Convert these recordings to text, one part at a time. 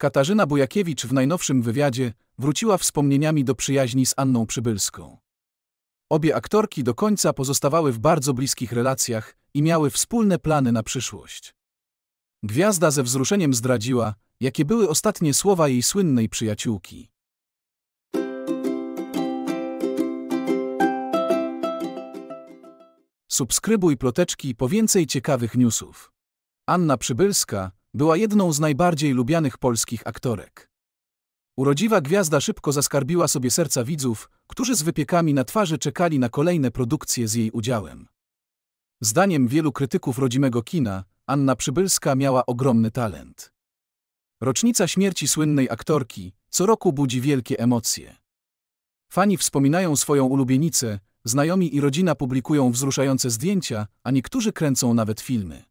Katarzyna Bojakiewicz w najnowszym wywiadzie wróciła wspomnieniami do przyjaźni z Anną Przybylską. Obie aktorki do końca pozostawały w bardzo bliskich relacjach i miały wspólne plany na przyszłość. Gwiazda ze wzruszeniem zdradziła, jakie były ostatnie słowa jej słynnej przyjaciółki. Subskrybuj ploteczki po więcej ciekawych newsów. Anna Przybylska, była jedną z najbardziej lubianych polskich aktorek. Urodziwa gwiazda szybko zaskarbiła sobie serca widzów, którzy z wypiekami na twarzy czekali na kolejne produkcje z jej udziałem. Zdaniem wielu krytyków rodzimego kina, Anna Przybylska miała ogromny talent. Rocznica śmierci słynnej aktorki co roku budzi wielkie emocje. Fani wspominają swoją ulubienicę, znajomi i rodzina publikują wzruszające zdjęcia, a niektórzy kręcą nawet filmy.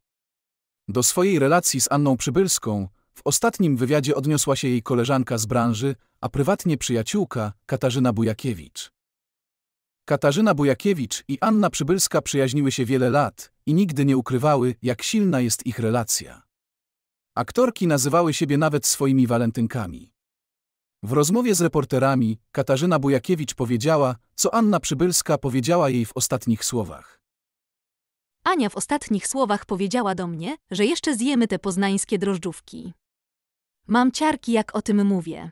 Do swojej relacji z Anną Przybylską w ostatnim wywiadzie odniosła się jej koleżanka z branży, a prywatnie przyjaciółka Katarzyna Bujakiewicz. Katarzyna Bujakiewicz i Anna Przybylska przyjaźniły się wiele lat i nigdy nie ukrywały, jak silna jest ich relacja. Aktorki nazywały siebie nawet swoimi walentynkami. W rozmowie z reporterami Katarzyna Bujakiewicz powiedziała, co Anna Przybylska powiedziała jej w ostatnich słowach. Ania w ostatnich słowach powiedziała do mnie, że jeszcze zjemy te poznańskie drożdżówki. Mam ciarki, jak o tym mówię.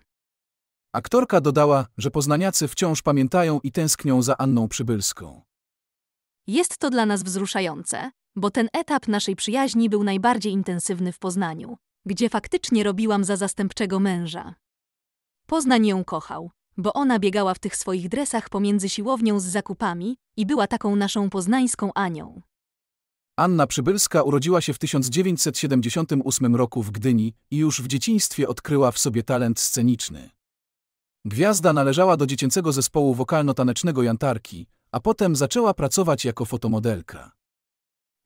Aktorka dodała, że poznaniacy wciąż pamiętają i tęsknią za Anną Przybylską. Jest to dla nas wzruszające, bo ten etap naszej przyjaźni był najbardziej intensywny w Poznaniu, gdzie faktycznie robiłam za zastępczego męża. Poznań ją kochał, bo ona biegała w tych swoich dresach pomiędzy siłownią z zakupami i była taką naszą poznańską Anią. Anna Przybylska urodziła się w 1978 roku w Gdyni i już w dzieciństwie odkryła w sobie talent sceniczny. Gwiazda należała do dziecięcego zespołu wokalno-tanecznego Jantarki, a potem zaczęła pracować jako fotomodelka.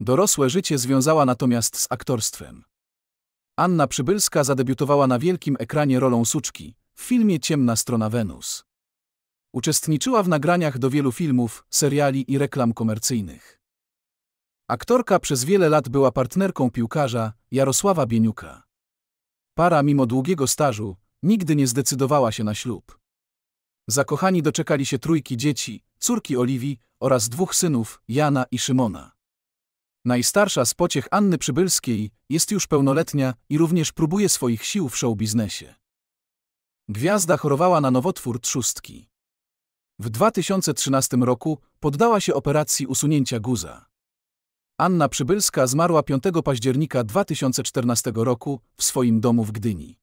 Dorosłe życie związała natomiast z aktorstwem. Anna Przybylska zadebiutowała na wielkim ekranie rolą Suczki w filmie Ciemna strona Wenus. Uczestniczyła w nagraniach do wielu filmów, seriali i reklam komercyjnych. Aktorka przez wiele lat była partnerką piłkarza Jarosława Bieniuka. Para mimo długiego stażu nigdy nie zdecydowała się na ślub. Zakochani doczekali się trójki dzieci, córki Oliwii oraz dwóch synów, Jana i Szymona. Najstarsza z pociech Anny Przybylskiej jest już pełnoletnia i również próbuje swoich sił w showbiznesie. Gwiazda chorowała na nowotwór trzustki. W 2013 roku poddała się operacji usunięcia guza. Anna Przybylska zmarła 5 października 2014 roku w swoim domu w Gdyni.